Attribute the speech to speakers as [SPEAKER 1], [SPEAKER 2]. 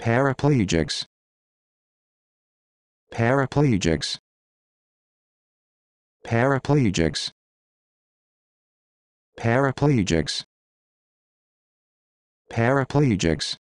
[SPEAKER 1] paraplegics paraplegics paraplegics paraplegics paraplegics